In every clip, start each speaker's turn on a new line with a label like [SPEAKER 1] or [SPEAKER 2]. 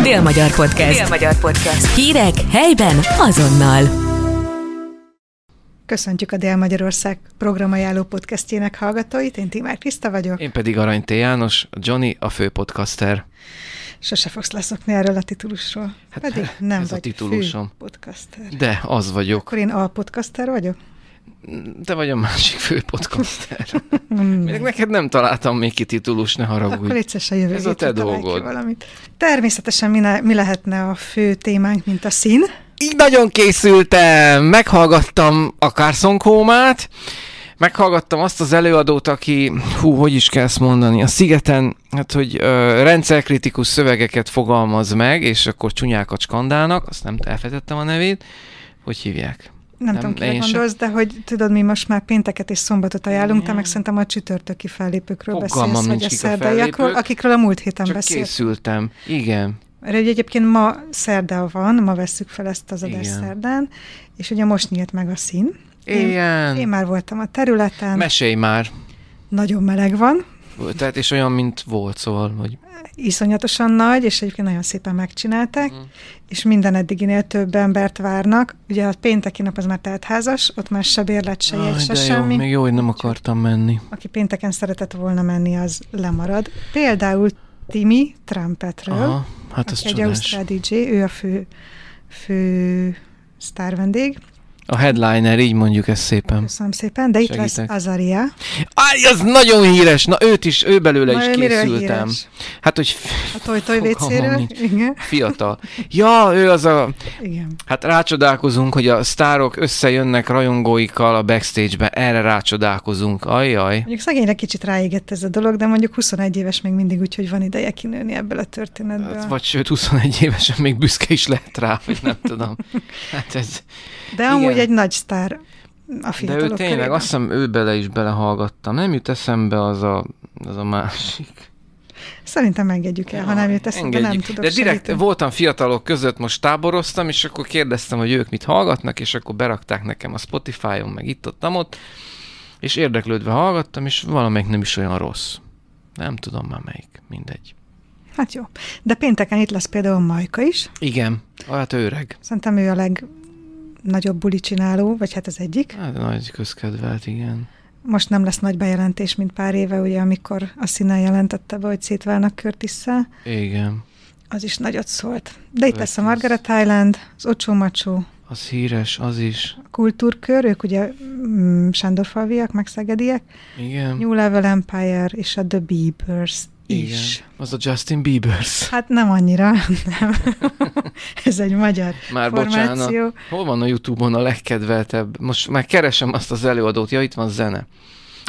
[SPEAKER 1] Dél-Magyar Podcast. Dél-Magyar Podcast. Hírek helyben azonnal.
[SPEAKER 2] Köszöntjük a Dél-Magyarország programajáló podcastjének hallgatóit. Én Timár Kriszta vagyok. Én
[SPEAKER 1] pedig Arany T. János, Johnny a fő podcaster.
[SPEAKER 2] Sose fogsz leszokni erről a titulusról. Hát Pedig hát, nem ez vagy a titulusom. podcaster. De, az vagyok. Akkor én a podcaster vagyok?
[SPEAKER 1] te vagy a másik fő podcaster. Hmm. Még neked nem találtam még ki titulus, ne haragudj. Akkor egyszer
[SPEAKER 2] se jövő Ez a te dolgod. Természetesen mi, ne, mi lehetne a fő témánk, mint a szín. Így nagyon
[SPEAKER 1] készültem, meghallgattam a Kómát, meghallgattam azt az előadót, aki, hú, hogy is kell ezt mondani, a Szigeten, hát, hogy ö, rendszerkritikus szövegeket fogalmaz meg, és akkor csúnyákat skandálnak, azt nem elfejtettem a nevét, hogy hívják? nem, nem tudom, kire gondolsz,
[SPEAKER 2] de hogy tudod, mi most már pénteket és szombatot ajánlunk, te meg szerintem a csütörtöki fellépőkről Fogalmam beszélsz, vagy a szerdaiakról, akikről a múlt héten Csak beszélt. készültem, igen. Erre egyébként ma szerda van, ma vesszük fel ezt az adást szerdán, és ugye most nyílt meg a szín. Én, én már voltam a területen.
[SPEAKER 1] Mesélj már.
[SPEAKER 2] Nagyon meleg van.
[SPEAKER 1] Tehát és olyan, mint volt, szóval, hogy...
[SPEAKER 2] Iszonyatosan nagy, és egyébként nagyon szépen megcsinálták, mm. és minden eddiginél több embert várnak. Ugye a pénteki nap az már teltházas, ott már se bérlet, se jegy, se semmi. Jó, még
[SPEAKER 1] jó, hogy nem akartam menni.
[SPEAKER 2] Aki pénteken szeretett volna menni, az lemarad. Például Timi Trumpetről, Aha, hát aki egy ausztrál DJ, ő a fő, fő sztárvendég,
[SPEAKER 1] a headliner, így mondjuk ezt szépen. Köszönöm szépen, de itt Segítek. lesz Azaria. Áj, az nagyon híres! Na őt is, ő belőle Na, is készültem. Hát, hogy...
[SPEAKER 2] A toj-toj Igen.
[SPEAKER 1] Fiatal. Ja, ő az a... Igen. Hát rácsodálkozunk, hogy a sztárok összejönnek rajongóikkal a backstage-be. Erre rácsodálkozunk. Ajjaj.
[SPEAKER 2] Mondjuk szegényre kicsit ráégett ez a dolog, de mondjuk 21 éves még mindig, úgyhogy van ideje kinőni ebből a történetből. Hát, vagy
[SPEAKER 1] sőt, 21 évesen még büszke is lehet rá, hogy nem tudom. Hát ez...
[SPEAKER 2] De amúgy amúgy egy nagy sztár a De ő tényleg, körében. azt
[SPEAKER 1] hiszem ő bele is belehallgatta, Nem jut eszembe az a, az a másik.
[SPEAKER 2] Szerintem engedjük el, ja, ha nem jut eszembe, engedjük. nem tudok De direkt segíteni.
[SPEAKER 1] voltam fiatalok között, most táboroztam, és akkor kérdeztem, hogy ők mit hallgatnak, és akkor berakták nekem a Spotify-on, meg itt-ott-tam ott, és érdeklődve hallgattam, és valamelyik nem is olyan rossz. Nem tudom már melyik, mindegy.
[SPEAKER 2] Hát jó. De pénteken itt lesz például Majka is.
[SPEAKER 1] Igen, hát öreg.
[SPEAKER 2] Szerintem ő a leg nagyobb buli csináló, vagy hát az egyik. Hát
[SPEAKER 1] nagy közkedvelt, igen.
[SPEAKER 2] Most nem lesz nagy bejelentés, mint pár éve, ugye, amikor a színen jelentette be, hogy szétválnak Körtisszel. Igen. Az is nagyot szólt. De itt lesz a Margaret Island, az Ocsó Macsó.
[SPEAKER 1] Az híres, az is.
[SPEAKER 2] A kultúrkör, ők ugye mm, Sándorfalviak, meg szegediek. Igen. New Level Empire és a The Beepers is.
[SPEAKER 1] Igen, az a Justin bieber
[SPEAKER 2] Hát nem annyira, nem. Ez egy magyar Már formáció. bocsánat,
[SPEAKER 1] hol van a Youtube-on a legkedveltebb? Most már keresem azt az előadót, ja itt van zene.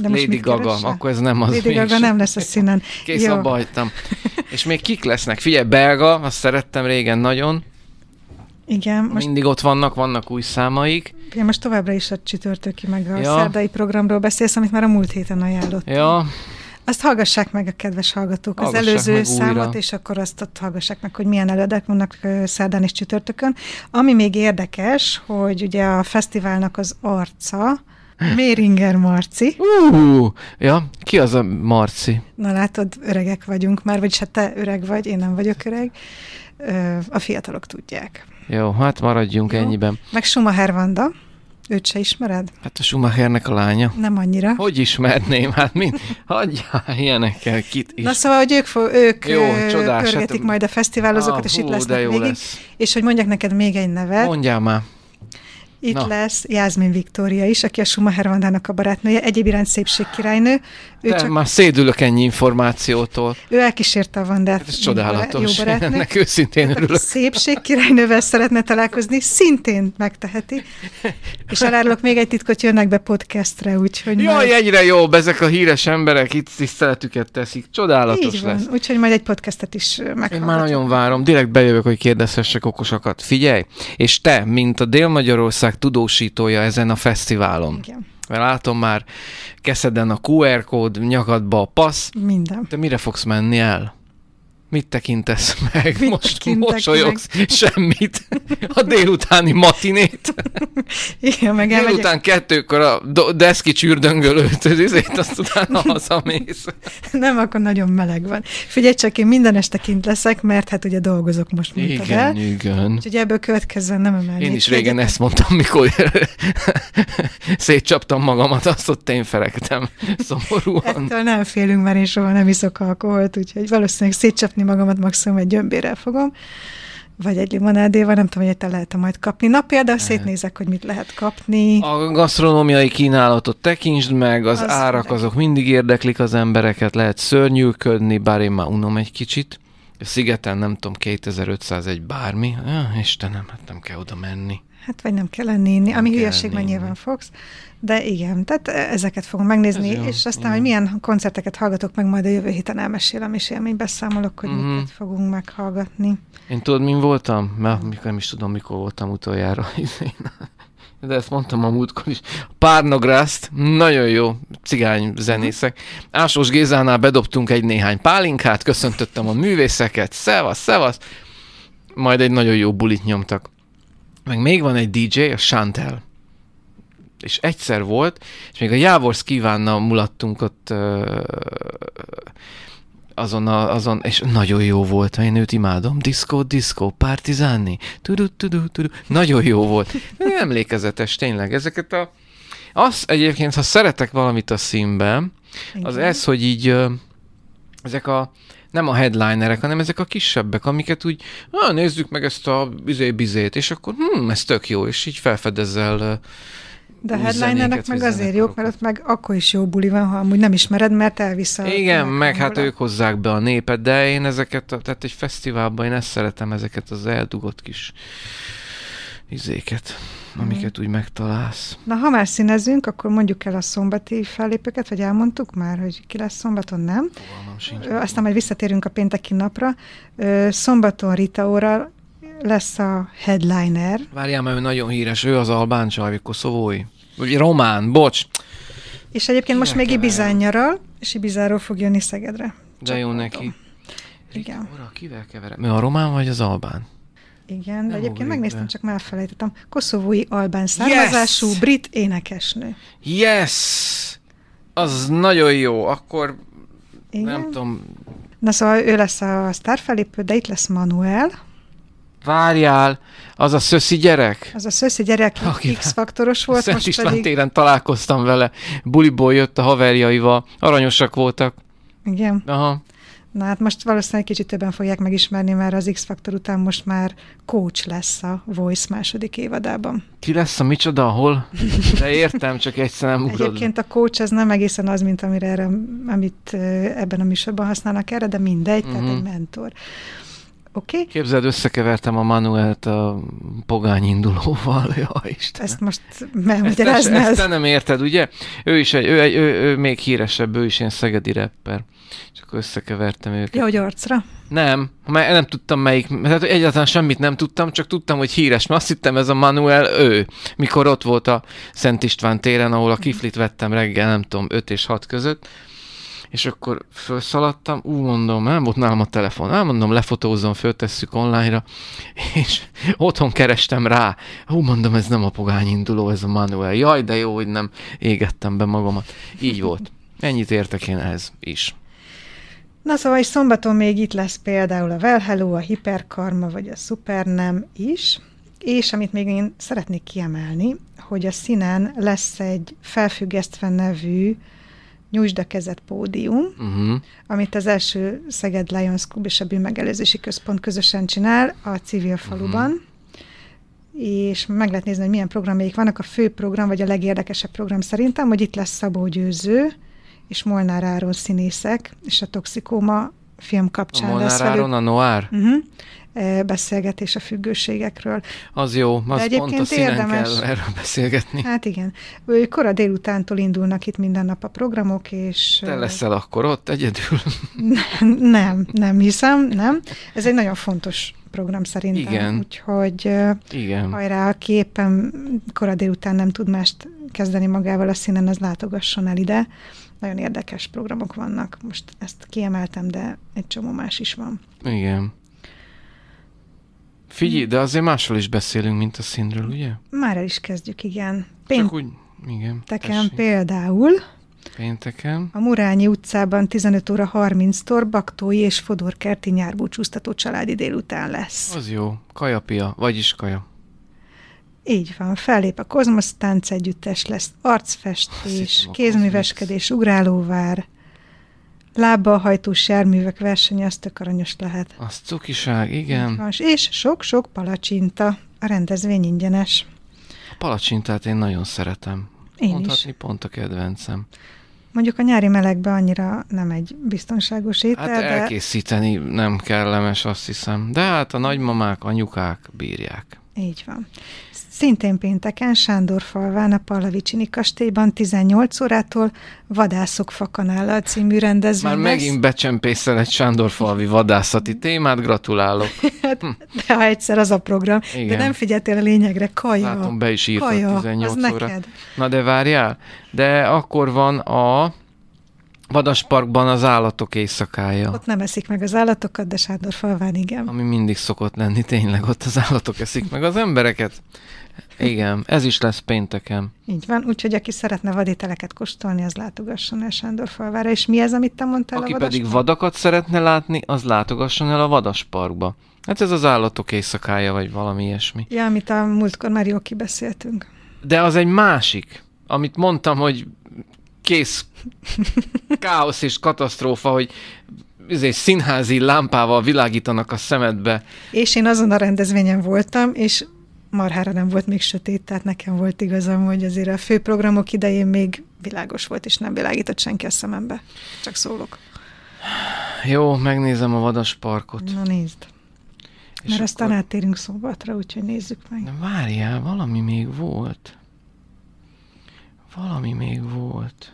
[SPEAKER 2] De most Lady Gaga, keresse? akkor
[SPEAKER 1] ez nem az Lady mégsem. Gaga nem
[SPEAKER 2] lesz a színen. Kész Jó. abba
[SPEAKER 1] És még kik lesznek? Figyelj, belga, azt szerettem régen nagyon.
[SPEAKER 2] Igen. Most...
[SPEAKER 1] Mindig ott vannak, vannak új számaik.
[SPEAKER 2] Igen, most továbbra is a csütörtöki meg a ja. szerdai programról beszélsz, amit már a múlt héten ajánlott. Ja, azt hallgassák meg a kedves hallgatók hallgassák az előző számot, újra. és akkor azt ott hallgassák meg, hogy milyen előadák vannak szerdán és csütörtökön. Ami még érdekes, hogy ugye a fesztiválnak az arca, Méringer Marci.
[SPEAKER 1] Uh, ja, ki az a Marci?
[SPEAKER 2] Na látod, öregek vagyunk már, vagyis hát te öreg vagy, én nem vagyok öreg. A fiatalok tudják.
[SPEAKER 1] Jó, hát maradjunk Jó. ennyiben.
[SPEAKER 2] Meg Schumacher Vanda. Őt se ismered?
[SPEAKER 1] Hát a Schumachernek a lánya. Nem annyira. Hogy ismerném? Hát mi? hagyjál ilyenekkel, kit is. Na szóval,
[SPEAKER 2] hogy ők, ők Jó, csodás, körgetik hát, majd a fesztiválozókat, ah, és hú, itt lesznek végig. Lesz. És hogy mondjak neked még egy nevet. Mondjál már. Itt Na. lesz Jászmin Viktória is, aki a Schumacher Vandának a barátnője, egyéb iránt királynő. Ő Te csak... már
[SPEAKER 1] szédülök ennyi információtól.
[SPEAKER 2] Ő elkísérte a Vandát. Ez csodálatos. Jó barátnő. Ennek
[SPEAKER 1] őszintén hát,
[SPEAKER 2] örülök. királynővel szeretne találkozni, szintén megteheti. És elárulok még egy titkot, jönnek be podcastre, úgyhogy Jaj, majd...
[SPEAKER 1] egyre jobb, ezek a híres emberek itt tiszteletüket teszik. Csodálatos Így van. lesz.
[SPEAKER 2] Úgyhogy majd egy podcastet is meghallgatom. Én már
[SPEAKER 1] nagyon várom. Direkt bejövök, hogy kérdezhessek okosakat. Figyelj, és te, mint a Dél-Magyarország világ tudósítója ezen a fesztiválon. Igen. Mert látom már keszeden a QR kód, nyakadba a passz. Minden. Te mire fogsz menni el? mit tekintesz meg? Mit Most mosolyogsz? Meg? Semmit. A délutáni matinét.
[SPEAKER 2] Igen, meg elmegyek. Délután
[SPEAKER 1] kettőkor a deszki csürdöngölőt, az izét, azt utána hazamész.
[SPEAKER 2] Nem, akkor nagyon meleg van. Figyelj csak, én minden este kint leszek, mert hát ugye dolgozok most, mint Igen, el.
[SPEAKER 1] igen. Úgyhogy
[SPEAKER 2] ebből következzen nem emelnék. Én is
[SPEAKER 1] régen egyet. ezt mondtam, mikor szétcsaptam magamat, azt ott én felektem szomorúan. Ettől
[SPEAKER 2] nem félünk, mert én soha nem iszok alkoholt, úgyhogy valószínűleg szétcsapni megszoktatni magamat, maximum egy gyömbérrel fogom, vagy egy limonádéval, nem tudom, hogy te lehet majd kapni. Na például szétnézek, hogy mit lehet kapni.
[SPEAKER 1] A gasztronómiai kínálatot tekintsd meg, az, az árak de... azok mindig érdeklik az embereket, lehet szörnyűködni, bár én már unom egy kicsit. A szigeten nem tudom, 2501 bármi, ja, Istenem, hát nem kell oda menni.
[SPEAKER 2] Hát vagy nem kell nem ami kell hülyeségben nyilván fogsz, de igen, tehát e, ezeket fogom megnézni, Ez és aztán, igen. hogy milyen koncerteket hallgatok meg, majd a jövő héten elmesélem, és élménybeszámolok, hogy mm-hmm. miket fogunk meghallgatni.
[SPEAKER 1] Én tudod, mi voltam? Mert mikor nem is tudom, mikor voltam utoljára. de ezt mondtam a múltkor is. Párnagrászt, nagyon jó cigány zenészek. Ásos Gézánál bedobtunk egy néhány pálinkát, köszöntöttem a művészeket, szevasz, szevasz, majd egy nagyon jó bulit nyomtak. Meg még van egy DJ, a Chantel. És egyszer volt, és még a Jávorsz kívánna mulattunk ott ö, azon, a, azon, és nagyon jó volt, én őt imádom. Diszkó, diszkó, partizáni, tudu, tudu, tudu, Nagyon jó volt. Emlékezetes, tényleg. Ezeket a... Az egyébként, ha szeretek valamit a színben, az ez, hogy így ö, ezek a nem a headlinerek, hanem ezek a kisebbek, amiket úgy, ah, nézzük meg ezt a bizé-bizét, és akkor hm, ez tök jó, és így felfedezel de a headlinerek meg azért
[SPEAKER 2] jók, mert ott meg akkor is jó buli van, ha amúgy nem ismered, mert elviszel. Igen, meg hát ők
[SPEAKER 1] hozzák be a népet, de én ezeket, tehát egy fesztiválban én ezt szeretem, ezeket az eldugott kis izéket, amiket mm. úgy megtalálsz.
[SPEAKER 2] Na, ha már színezünk, akkor mondjuk el a szombati fellépőket, vagy elmondtuk már, hogy ki lesz szombaton, nem? Fogalmam sincs. aztán majd visszatérünk a pénteki napra. szombaton Rita óra lesz a headliner.
[SPEAKER 1] Várjál, mert ő nagyon híres, ő az albán csaj, koszovói. Vagy román, bocs.
[SPEAKER 2] És egyébként Kinek most még Ibizán nyaral, és Ibizáról fog jönni Szegedre. De
[SPEAKER 1] Csak jó mondom. neki. Igen. Óra, kivel keverem? Mi a román vagy az albán?
[SPEAKER 2] Igen, de egyébként megnéztem, be. csak már felejtettem. Koszovói albán származású yes! brit énekesnő.
[SPEAKER 1] Yes! Az nagyon jó. Akkor Igen. nem tudom.
[SPEAKER 2] Na szóval ő lesz a felépő, de itt lesz Manuel.
[SPEAKER 1] Várjál, az a szöszi gyerek?
[SPEAKER 2] Az a szöszi gyerek, aki X-faktoros volt. Szent most István pedig... téren
[SPEAKER 1] találkoztam vele. Buliból jött a haverjaival. Aranyosak voltak.
[SPEAKER 2] Igen. Aha. Na hát most valószínűleg kicsit többen fogják megismerni, mert az X-Faktor után most már coach lesz a Voice második évadában.
[SPEAKER 1] Ki lesz a micsoda, ahol? De értem, csak nem ugrod. Egyébként
[SPEAKER 2] a coach az nem egészen az, mint amire erre, amit eh, ebben a műsorban használnak erre, de mindegy, uh-huh. tehát egy mhm. mentor. Oké? Okay?
[SPEAKER 1] Képzeld, összekevertem a Manuelt a pogány indulóval. Ja, isten.
[SPEAKER 2] Ezt most megmagyaráznád. Ezt, ezt te
[SPEAKER 1] nem érted, ugye? Ő is egy, ő, egy, ő, ő, ő még híresebb, ő is ilyen szegedi rapper. Csak összekevertem őket. Ja, hogy arcra? Nem, mert nem tudtam melyik, tehát egyáltalán semmit nem tudtam, csak tudtam, hogy híres, mert azt hittem ez a Manuel ő, mikor ott volt a Szent István téren, ahol a kiflit vettem reggel, nem tudom, 5 és 6 között, és akkor felszaladtam, ú, mondom, nem volt nálam a telefon, nem mondom, lefotózom, föltesszük online-ra, és otthon kerestem rá, ú, mondom, ez nem a pogány induló, ez a Manuel, jaj, de jó, hogy nem égettem be magamat. Így volt. Ennyit értek én ehhez is.
[SPEAKER 2] Na szóval és szombaton még itt lesz például a Well Hello, a Hiperkarma vagy a Supernem is, és amit még én szeretnék kiemelni, hogy a színen lesz egy felfüggesztve nevű Nyújtsd a kezed pódium, uh-huh. amit az első Szeged Lions Club és a Bűnmegelőzési Központ közösen csinál a civil faluban. Uh-huh és meg lehet nézni, hogy milyen programjaik vannak. A fő program, vagy a legérdekesebb program szerintem, hogy itt lesz Szabó Győző, és Molnár Áron színészek, és a Toxikóma film kapcsán a Molnár lesz velük. Áron a Noár? Uh-huh. Mhm. E, beszélgetés a függőségekről. Az jó, az De egyébként pont a érdemes. kell erről beszélgetni. Hát igen. Kora délutántól indulnak itt minden nap a programok, és... Te leszel
[SPEAKER 1] akkor ott egyedül?
[SPEAKER 2] Nem, nem, nem hiszem, nem. Ez egy nagyon fontos program szerintem. Igen. Úgyhogy Igen. hajrá, aki éppen kora délután nem tud mást kezdeni magával a színen, az látogasson el ide. Nagyon érdekes programok vannak. Most ezt kiemeltem, de egy csomó más is van.
[SPEAKER 1] Igen. Figyelj, de azért másról is beszélünk, mint a színről, ugye?
[SPEAKER 2] Már el is kezdjük, igen. Pént... Csak úgy, igen. Teken például.
[SPEAKER 1] Pénteken.
[SPEAKER 2] A Murányi utcában 15 óra 30 tor Baktói és Fodorkerti nyárbúcsúztató családi délután lesz.
[SPEAKER 1] Az jó. Kajapia, vagyis kaja.
[SPEAKER 2] Így van, fellép a Kozmosz Tánc Együttes lesz, arcfestés, kézműveskedés, ugrálóvár, lábbal hajtó sárművek versenye, az tök aranyos lehet.
[SPEAKER 1] Az cukiság, igen.
[SPEAKER 2] és sok-sok palacsinta. A rendezvény ingyenes. A
[SPEAKER 1] palacsintát én nagyon szeretem. Én Mondhatni is. pont a kedvencem.
[SPEAKER 2] Mondjuk a nyári melegbe annyira nem egy biztonságos étel, hát
[SPEAKER 1] elkészíteni de... nem kellemes, azt hiszem. De hát a nagymamák, anyukák bírják.
[SPEAKER 2] Így van. Szintén pénteken falván a Pallavicsini kastélyban 18 órától Vadászok fakanállal című rendezvény Már lesz. megint
[SPEAKER 1] becsempészel egy falvi vadászati témát, gratulálok. Hát,
[SPEAKER 2] hm. De ha egyszer az a program, Igen. de nem figyeltél a lényegre, kaja. Látom,
[SPEAKER 1] be is írtad 18 az óra. Neked. Na de várjál, de akkor van a Vadasparkban az állatok éjszakája. Ott
[SPEAKER 2] nem eszik meg az állatokat, de Sándor falván igen.
[SPEAKER 1] Ami mindig szokott lenni, tényleg ott az állatok eszik meg az embereket. Igen, ez is lesz pénteken.
[SPEAKER 2] Így van, úgyhogy aki szeretne vadételeket kóstolni, az látogasson el Sándor falvára. És mi ez, amit te mondtál aki a Aki pedig
[SPEAKER 1] vadakat szeretne látni, az látogasson el a vadasparkba. Hát ez az állatok éjszakája, vagy valami ilyesmi.
[SPEAKER 2] Ja, amit a múltkor már jól kibeszéltünk.
[SPEAKER 1] De az egy másik, amit mondtam, hogy kész káosz és katasztrófa, hogy egy izé, színházi lámpával világítanak a szemedbe.
[SPEAKER 2] És én azon a rendezvényen voltam, és marhára nem volt még sötét, tehát nekem volt igazam, hogy azért a főprogramok idején még világos volt, és nem világított senki a szemembe. Csak szólok.
[SPEAKER 1] Jó, megnézem a vadasparkot.
[SPEAKER 2] Na nézd. És Mert akkor... aztán áttérünk szombatra, úgyhogy nézzük
[SPEAKER 1] meg. De várjál, valami még volt. Valami még volt.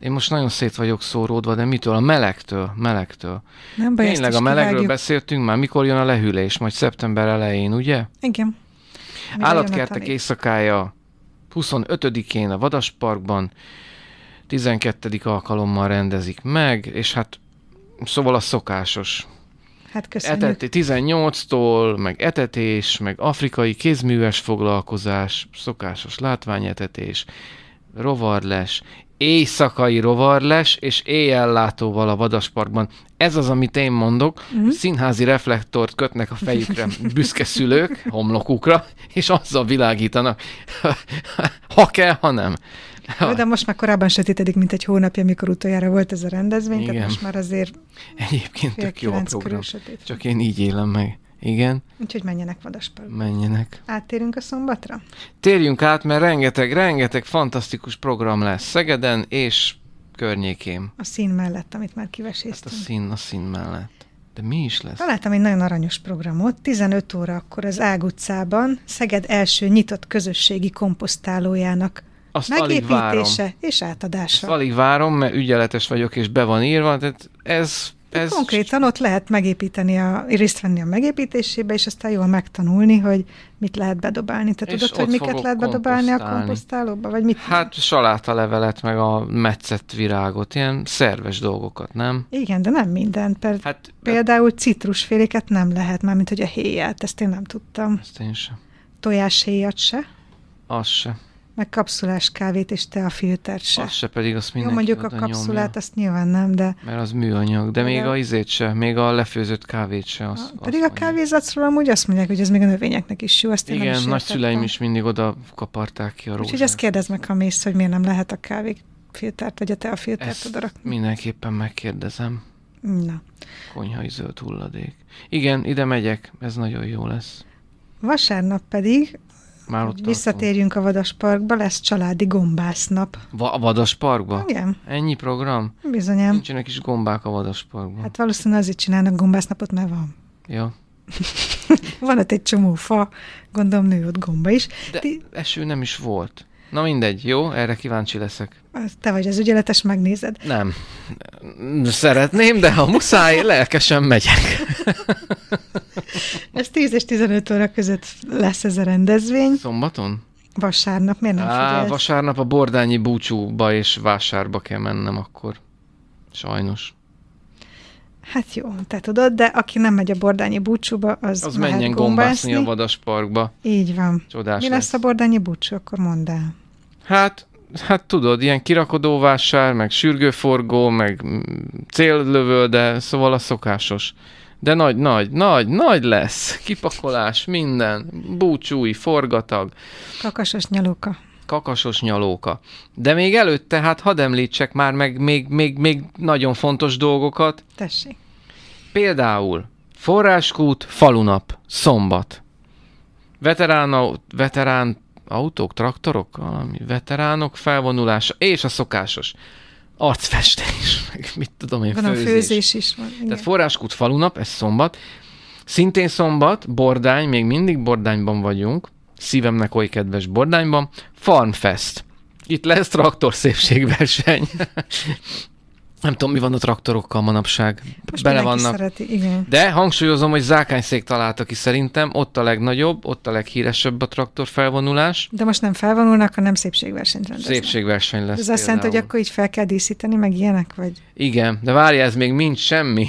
[SPEAKER 1] Én most nagyon szét vagyok szóródva, de mitől? A melegtől, melegtől. Nem baj, Tényleg a melegről kivágjuk. beszéltünk már, mikor jön a lehűlés? Majd szeptember elején, ugye?
[SPEAKER 2] Igen. Mi Állatkertek
[SPEAKER 1] éjszakája 25-én a Vadasparkban, 12. alkalommal rendezik meg, és hát szóval a szokásos.
[SPEAKER 2] Hát köszönjük.
[SPEAKER 1] 18-tól, meg etetés, meg afrikai kézműves foglalkozás, szokásos látványetetés, rovarles, éjszakai rovarles és éjjellátóval a vadasparkban. Ez az, amit én mondok. Mm-hmm. Színházi reflektort kötnek a fejükre büszke szülők, homlokukra, és azzal világítanak, ha kell, ha nem. Ha. De
[SPEAKER 2] most már korábban sötétedik, mint egy hónapja, amikor utoljára volt ez a rendezvény, Igen. tehát most már azért Egyébként tök jó a program,
[SPEAKER 1] csak én így élem meg. Igen.
[SPEAKER 2] Úgyhogy menjenek Vadaspalba.
[SPEAKER 1] Menjenek.
[SPEAKER 2] Áttérünk a szombatra?
[SPEAKER 1] Térjünk át, mert rengeteg, rengeteg fantasztikus program lesz Szegeden és környékén.
[SPEAKER 2] A szín mellett, amit már kiveséztünk. Hát a szín,
[SPEAKER 1] a szín mellett. De mi is lesz?
[SPEAKER 2] Találtam egy nagyon aranyos programot. 15 óra akkor az Ág utcában Szeged első nyitott közösségi komposztálójának azt megépítése és átadása. Azt
[SPEAKER 1] alig várom, mert ügyeletes vagyok, és be van írva, tehát ez ez... Konkrétan
[SPEAKER 2] ott lehet megépíteni, a, részt venni a megépítésébe, és aztán jól megtanulni, hogy mit lehet bedobálni. Te és tudod, hogy miket lehet bedobálni a komposztálóba? Vagy mit?
[SPEAKER 1] Hát saláta levelet meg a metszett virágot, ilyen szerves dolgokat, nem?
[SPEAKER 2] Igen, de nem minden Per... Hát, például citrusféléket nem lehet, már mint hogy a héját, ezt én nem tudtam. Ezt én sem. Tojáshéjat se. Az se. Meg kapszulás kávét és te a filtert se. Azt se pedig, azt mindenki Jó, mondjuk a kapszulát, nyomja. azt nyilván nem, de...
[SPEAKER 1] Mert az műanyag, de még a izét se, még a lefőzött kávét se. Az, a, pedig azt
[SPEAKER 2] a kávézacról amúgy azt mondják, hogy ez még a növényeknek is jó, azt Igen, is nagyszüleim
[SPEAKER 1] is mindig oda kaparták ki a rózsát. Úgyhogy
[SPEAKER 2] ezt kérdezd meg, ha mész, hogy miért nem lehet a kávé filtert, vagy a te a filtert ezt oda
[SPEAKER 1] mindenképpen megkérdezem. Na. Konyhai zöld hulladék. Igen, ide megyek, ez nagyon jó lesz.
[SPEAKER 2] Vasárnap pedig már ott Visszatérjünk a Vadasparkba, lesz családi gombásznap.
[SPEAKER 1] Va- a Vadasparkba? Igen. Ennyi program? Bizonyám. Nincsenek is gombák a Vadasparkban. Hát
[SPEAKER 2] valószínűleg azért csinálnak gombásznapot, mert van. Ja. van ott egy csomó fa, gondolom nő ott gomba is.
[SPEAKER 1] De Ti... eső nem is volt. Na mindegy, jó, erre kíváncsi leszek.
[SPEAKER 2] Te vagy az ügyeletes, megnézed.
[SPEAKER 1] Nem. Szeretném, de ha muszáj, lelkesen megyek.
[SPEAKER 2] Ez 10 és 15 óra között lesz ez a rendezvény.
[SPEAKER 1] Szombaton?
[SPEAKER 2] Vasárnap, miért nem Á, figyelsz?
[SPEAKER 1] Vasárnap a bordányi búcsúba és vásárba kell mennem akkor. Sajnos.
[SPEAKER 2] Hát jó, te tudod, de aki nem megy a bordányi búcsúba, az Az menjen gombászni, gombászni a
[SPEAKER 1] vadasparkba. Így
[SPEAKER 2] van. Csodás Mi lesz, lesz a bordányi búcsú, akkor mondd el.
[SPEAKER 1] Hát, hát tudod, ilyen kirakodóvásár, meg sürgőforgó, meg céllövő, de szóval a szokásos. De nagy, nagy, nagy, nagy lesz. Kipakolás, minden. Búcsúi, forgatag. Kakasos nyaluka kakasos nyalóka. De még előtte, hát hadd említsek már meg még, még, még nagyon fontos dolgokat. Tessék. Például forráskút, falunap, szombat. Veterán, veterán autók, traktorok, valami veteránok felvonulása, és a szokásos arcfestés, meg mit tudom én, van főzés. a főzés
[SPEAKER 2] is van. Igen. Tehát
[SPEAKER 1] forráskút falunap, ez szombat. Szintén szombat, Bordány, még mindig Bordányban vagyunk szívemnek oly kedves Bordányban, Farmfest. Itt lesz traktor szépségverseny. Nem tudom, mi van a traktorokkal manapság. Most Bele vannak. Szereti, igen. De hangsúlyozom, hogy Zákányszék találta ki szerintem, ott a legnagyobb, ott a leghíresebb a traktor felvonulás.
[SPEAKER 2] De most nem felvonulnak, hanem szépségversenyt rendeznek.
[SPEAKER 1] Szépségverseny lesz. Ez azt jelenti, hogy
[SPEAKER 2] akkor így fel kell díszíteni, meg ilyenek, vagy?
[SPEAKER 1] Igen, de várja, ez még mind semmi.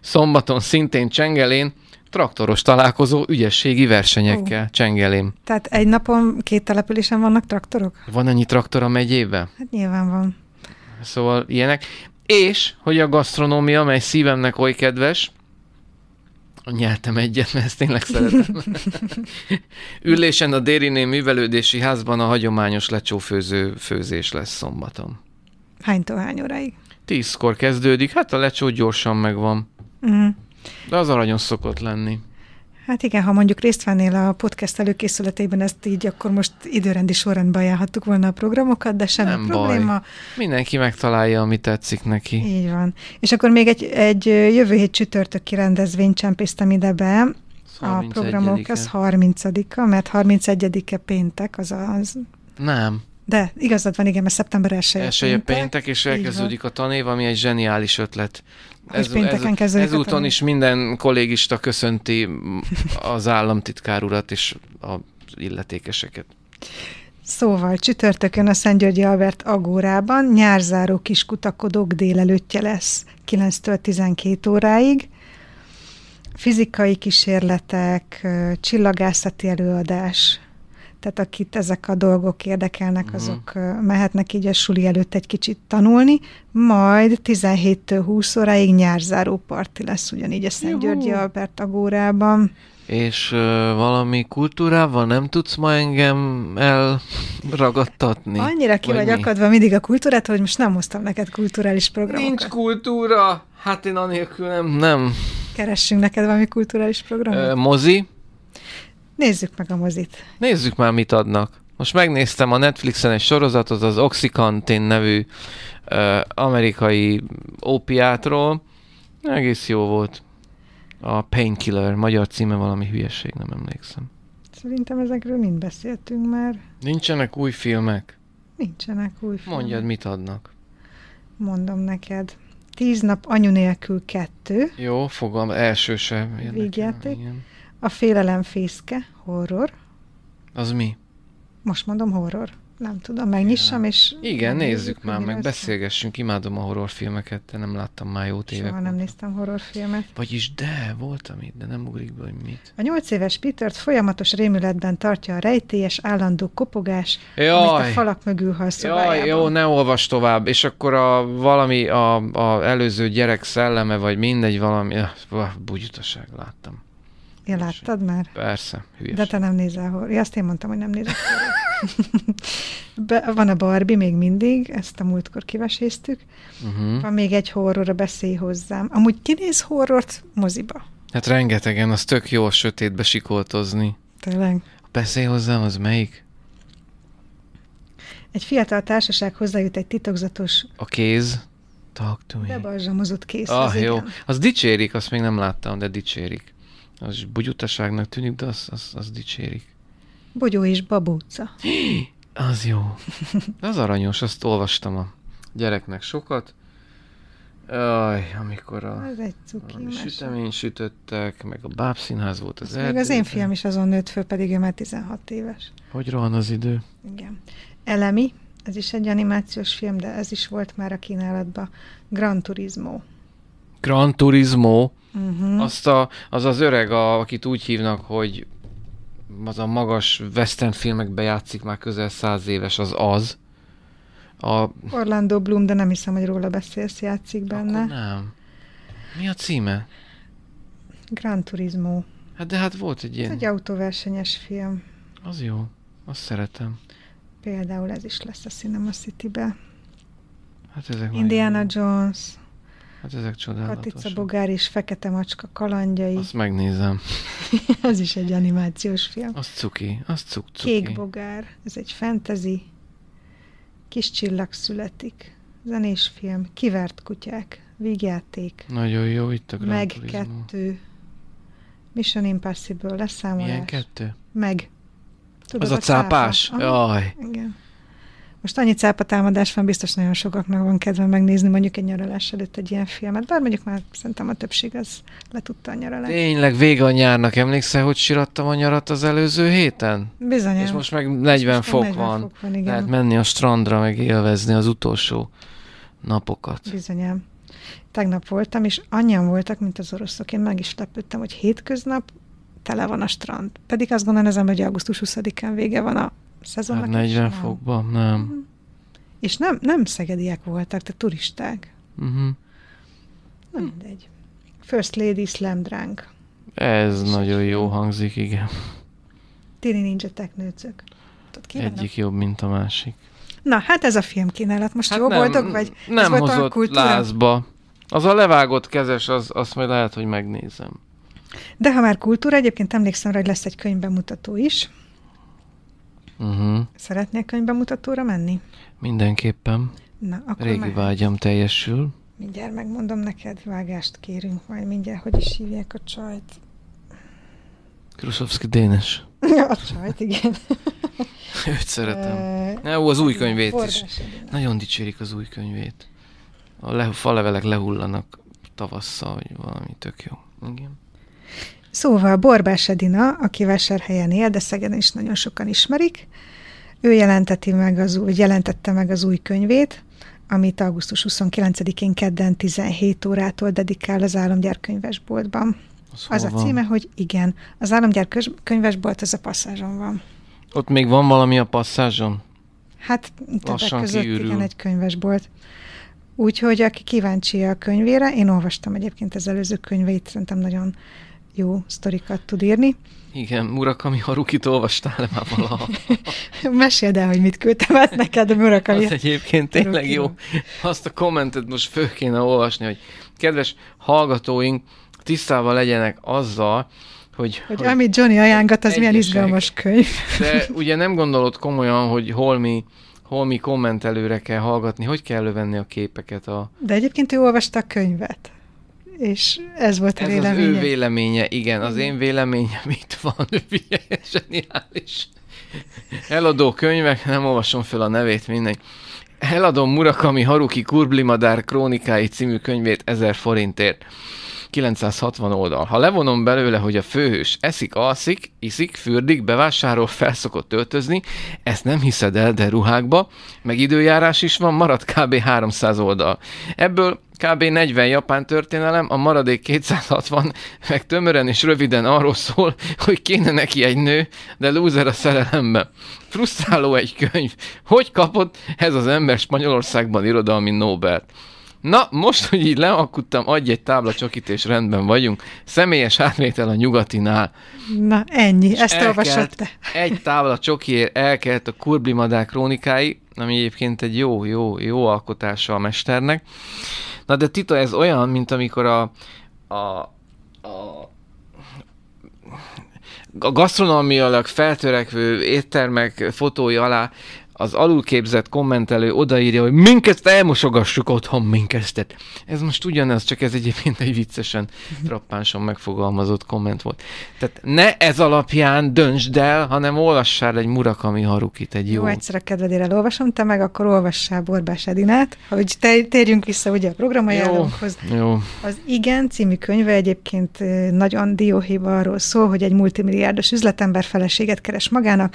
[SPEAKER 1] Szombaton szintén Csengelén Traktoros találkozó ügyességi versenyekkel, uh, Csengelém.
[SPEAKER 2] Tehát egy napon két településen vannak traktorok?
[SPEAKER 1] Van ennyi traktor a megyében?
[SPEAKER 2] Hát nyilván van.
[SPEAKER 1] Szóval ilyenek. És, hogy a gasztronómia, mely szívemnek oly kedves, nyertem egyet, mert ezt tényleg szeretem. Ülésen a Dériné művelődési házban a hagyományos lecsófőző főzés lesz szombaton.
[SPEAKER 2] Hánytól hány óráig?
[SPEAKER 1] Tízkor kezdődik, hát a lecsó gyorsan megvan. Uh-huh. De az aranyos szokott lenni.
[SPEAKER 2] Hát igen, ha mondjuk részt vennél a podcast előkészületében, ezt így akkor most időrendi sorrendbe ajánlhattuk volna a programokat, de semmi Nem probléma. Baj.
[SPEAKER 1] Mindenki megtalálja, ami tetszik neki.
[SPEAKER 2] Így van. És akkor még egy, egy jövő hét csütörtöki rendezvényt csempésztem ide be, a programok az 30-a, mert 31-e péntek, az az... Nem. De, igazad van, igen, mert szeptember 1 Elsője péntek, péntek,
[SPEAKER 1] és elkezdődik a tanév, ami egy zseniális ötlet. Ez, hogy pénteken ez, ezúton is minden kollégista köszönti az államtitkár urat és a illetékeseket.
[SPEAKER 2] Szóval csütörtökön a Szent Györgyi Albert Agórában nyárzáró kiskutakodók délelőttje lesz 9-től 12 óráig. Fizikai kísérletek, csillagászati előadás, tehát akit ezek a dolgok érdekelnek, uh-huh. azok mehetnek így a suli előtt egy kicsit tanulni, majd 17 20 óráig nyárzáró parti lesz ugyanígy a Szent Juhu. Györgyi Albert Agórában.
[SPEAKER 1] És ö, valami kultúrával nem tudsz ma engem elragadtatni? Annyira ki vagy, vagy mi?
[SPEAKER 2] akadva mindig a kultúrát, hogy most nem hoztam neked kulturális programot. Nincs kultúra! Hát én anélkül nem, nem. Keressünk neked valami kulturális programot? Ö, mozi. Nézzük meg a mozit.
[SPEAKER 1] Nézzük már, mit adnak. Most megnéztem a Netflixen egy sorozatot az Oxycontin nevű uh, amerikai ópiátról. Egész jó volt. A Painkiller, magyar címe valami hülyeség, nem emlékszem.
[SPEAKER 2] Szerintem ezekről mind beszéltünk már.
[SPEAKER 1] Nincsenek új filmek.
[SPEAKER 2] Nincsenek új filmek. Mondjad,
[SPEAKER 1] mit adnak.
[SPEAKER 2] Mondom neked. Tíz nap anyu nélkül kettő.
[SPEAKER 1] Jó, fogom, első sem.
[SPEAKER 2] Végjáték. Igen. A félelem fészke, horror. Az mi? Most mondom horror. Nem tudom, megnyissam, és... Igen, nézzük már, meg
[SPEAKER 1] beszélgessünk. Imádom a horrorfilmeket, de nem láttam már jó évek. Soha
[SPEAKER 2] nem néztem horrorfilmet.
[SPEAKER 1] Vagyis de, voltam itt, de nem ugrik be, hogy mit.
[SPEAKER 2] A nyolc éves Peter folyamatos rémületben tartja a rejtélyes, állandó kopogás, Jaj. amit a falak mögül hall Jaj, jó,
[SPEAKER 1] ne olvas tovább. És akkor a valami, a, a előző gyerek szelleme, vagy mindegy valami, ja, ah, bugyutaság láttam.
[SPEAKER 2] Ja, láttad már? Persze, Hülyes. De te nem nézel hol. Ja, azt én mondtam, hogy nem nézek Be, Van a Barbie még mindig, ezt a múltkor kiveséztük. Uh-huh. Van még egy horror, a Beszélj hozzám. Amúgy néz horrort moziba?
[SPEAKER 1] Hát rengetegen, az tök jó a sötétbe sikoltozni. Tényleg. A Beszélj hozzám, az melyik?
[SPEAKER 2] Egy fiatal társaság hozzájut egy titokzatos...
[SPEAKER 1] A kéz? Talk to
[SPEAKER 2] me. Bebarzsamozott kéz. Ah, az jó. Igen.
[SPEAKER 1] Az dicsérik, azt még nem láttam, de dicsérik. Az is bugyutaságnak tűnik, de az, az, az dicsérik.
[SPEAKER 2] Bogyó és babóca.
[SPEAKER 1] az jó. Az aranyos, azt olvastam a gyereknek sokat. Aj, amikor a, az egy
[SPEAKER 2] cuki, sütemény
[SPEAKER 1] sütöttek, meg a bábszínház volt az Azt Még az én fiam
[SPEAKER 2] is azon nőtt föl, pedig ő már 16 éves.
[SPEAKER 1] Hogy rohan az idő?
[SPEAKER 2] Igen. Elemi, ez is egy animációs film, de ez is volt már a kínálatban. Gran Turismo.
[SPEAKER 1] Gran Turismo, uh-huh. azt a, az az öreg, a, akit úgy hívnak, hogy az a magas western filmekbe játszik már közel száz éves, az az. A...
[SPEAKER 2] Orlando Bloom, de nem hiszem, hogy róla beszélsz, játszik benne. Akkor
[SPEAKER 1] nem. Mi a címe?
[SPEAKER 2] Gran Turismo.
[SPEAKER 1] Hát de hát volt egy ilyen... Ez egy
[SPEAKER 2] autóversenyes film.
[SPEAKER 1] Az jó. Azt szeretem.
[SPEAKER 2] Például ez is lesz a Cinema City-be. Hát ezek Indiana Jones.
[SPEAKER 1] Hát ezek csodálatosak. Katica
[SPEAKER 2] Bogár és Fekete Macska kalandjai. Azt megnézem. az is egy animációs film. Az cuki, az cuk cuki. Kék Bogár, ez egy fantasy. Kis csillag születik. Zenés film. Kivert kutyák. Vígjáték. Nagyon jó, itt a Grand Meg Turismo. kettő. Mission Impossible leszámolás. Milyen kettő? Meg. Tudod, az a, a cápás? cápás. Jaj. Igen. Most annyi támadás van, biztos nagyon sokaknak van kedve megnézni mondjuk egy nyaralás előtt egy ilyen filmet, bár mondjuk már szerintem a többség az letudta a nyaralást.
[SPEAKER 1] Tényleg vége a nyárnak, emlékszel, hogy sirattam a nyarat az előző héten? Bizony. És most meg 40 most fok 40 van. Fok van igen. Lehet menni a strandra, meg élvezni az utolsó napokat.
[SPEAKER 2] Bizony. Tegnap voltam, és annyian voltak, mint az oroszok. Én meg is lepődtem, hogy hétköznap tele van a strand. Pedig azt gondolom az hogy augusztus 20-án vége van a szezonnak hát 40 is,
[SPEAKER 1] fokban, nem. nem. Mhm.
[SPEAKER 2] És nem, nem szegediek voltak, de turisták. Uh-huh. Mhm. Nem mindegy. First Lady Slam Drunk.
[SPEAKER 1] Ez És nagyon jó hangzik, igen.
[SPEAKER 2] Tini Ninja Technőcök. Egyik
[SPEAKER 1] jobb, mint a másik.
[SPEAKER 2] Na, hát ez a film kínálat. Most hát jó nem, voltok, vagy nem ez hozott a
[SPEAKER 1] lázba. Az a levágott kezes, az, azt majd lehet, hogy megnézem.
[SPEAKER 2] De ha már kultúra, egyébként emlékszem rá, hogy lesz egy könyvbemutató is. Uh-huh. Szeretnél könyvbemutatóra menni?
[SPEAKER 1] Mindenképpen. Na, akkor Régi már... vágyam teljesül.
[SPEAKER 2] Mindjárt megmondom neked, vágást kérünk, majd mindjárt, hogy is hívják a csajt.
[SPEAKER 1] Krusovszki Dénes.
[SPEAKER 2] a csajt, igen. Őt szeretem. Ne, ó, az új könyvét is.
[SPEAKER 1] Nagyon dicsérik az új könyvét. A le, falevelek lehullanak tavasszal, vagy valami tök jó. Igen.
[SPEAKER 2] Szóval Borbás Edina, aki Vásárhelyen él, de Szegeden is nagyon sokan ismerik, ő jelenteti meg az, vagy jelentette meg az új könyvét, amit augusztus 29-én kedden 17 órától dedikál az államgyárkönyvesboltban. könyvesboltban. Az a címe, hogy igen, az államgyárkönyvesbolt az a passzázson van.
[SPEAKER 1] Ott még van valami a passzázson?
[SPEAKER 2] Hát többek között kiürül. igen, egy könyvesbolt. Úgyhogy aki kíváncsi a könyvére, én olvastam egyébként az előző könyveit, szerintem nagyon jó sztorikat tud írni.
[SPEAKER 1] Igen, Murakami Harukit olvastál már valaha?
[SPEAKER 2] Meséld el, hogy mit küldtem át neked a Murakami. Az
[SPEAKER 1] egyébként tényleg jó. Azt a kommentet most fő kéne olvasni, hogy kedves hallgatóink, tisztában legyenek azzal, hogy, hogy, hogy amit
[SPEAKER 2] Johnny ajánlgat, az milyen izgalmas könyv. De
[SPEAKER 1] ugye nem gondolod komolyan, hogy holmi holmi kommentelőre kell hallgatni, hogy kell lövenni a képeket a...
[SPEAKER 2] De egyébként ő olvasta a könyvet és ez volt ez a véleménye. az ő véleménye, igen. Az én
[SPEAKER 1] véleményem itt van, zseniális. Eladó könyvek, nem olvasom fel a nevét, mindegy. Eladom Murakami Haruki Kurblimadár krónikái című könyvét 1000 forintért. 960 oldal. Ha levonom belőle, hogy a főhős eszik, alszik, iszik, fürdik, bevásárol, felszokott öltözni, ezt nem hiszed el, de ruhákba, meg időjárás is van, marad kb. 300 oldal. Ebből kb. 40 japán történelem, a maradék 260 meg tömören és röviden arról szól, hogy kéne neki egy nő, de lúzer a szerelemben. Frusztráló egy könyv. Hogy kapott ez az ember Spanyolországban irodalmi Nobel-t? Na, most, hogy így leakudtam, adj egy és rendben vagyunk. Személyes átvétel a nyugatinál.
[SPEAKER 2] Na, ennyi, És ezt olvasod te.
[SPEAKER 1] Egy tábla csokiért elkelt a Kurbli Madár krónikái, ami egyébként egy jó, jó, jó alkotása a mesternek. Na, de Tito, ez olyan, mint amikor a, a, a a gasztronómiailag feltörekvő éttermek fotói alá az alulképzett kommentelő odaírja, hogy minket elmosogassuk otthon minkesztet. Ez most ugyanaz, csak ez egyébként egy viccesen, mhm. frappánsan megfogalmazott komment volt. Tehát ne ez alapján döntsd el, hanem olvassál egy Murakami Harukit, egy jó... Jó, egyszer
[SPEAKER 2] a kedvedére olvasom, te meg akkor olvassál Borbás Edinát, hogy te, térjünk vissza ugye a programajánlókhoz. Jó, jó. Az Igen című könyve egyébként eh, nagyon dióhéba arról szól, hogy egy multimilliárdos üzletember feleséget keres magának,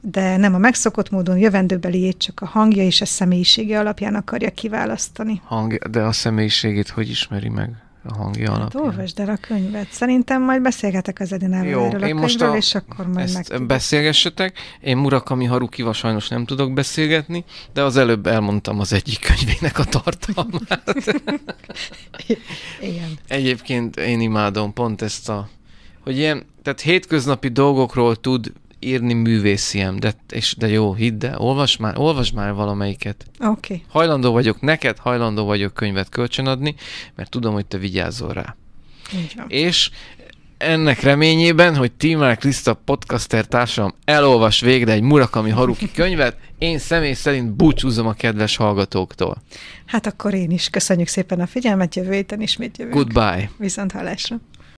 [SPEAKER 2] de nem a megszokott módon jövendőbeliét csak a hangja és a személyisége alapján akarja kiválasztani.
[SPEAKER 1] Hang, de a személyiségét hogy ismeri meg? a hangja hát alapján.
[SPEAKER 2] Olvasd el a könyvet. Szerintem majd beszélgetek az Edinával Jó, erről a én most a, és akkor majd ezt megtudom.
[SPEAKER 1] beszélgessetek. Én Murakami Harukival sajnos nem tudok beszélgetni, de az előbb elmondtam az egyik könyvének a tartalmát. Igen. Egyébként én imádom pont ezt a, hogy ilyen, tehát hétköznapi dolgokról tud írni művésziem, de, és, de jó, hidd el, olvas már, olvas már valamelyiket. Oké. Okay. Hajlandó vagyok neked, hajlandó vagyok könyvet kölcsönadni, mert tudom, hogy te vigyázol rá. Igen. És ennek reményében, hogy Timár Kriszta podcaster társam elolvas végre egy Murakami Haruki könyvet, én személy szerint búcsúzom a kedves hallgatóktól.
[SPEAKER 2] Hát akkor én is. Köszönjük szépen a figyelmet, jövő héten ismét jövünk. Goodbye. Viszont hallásra.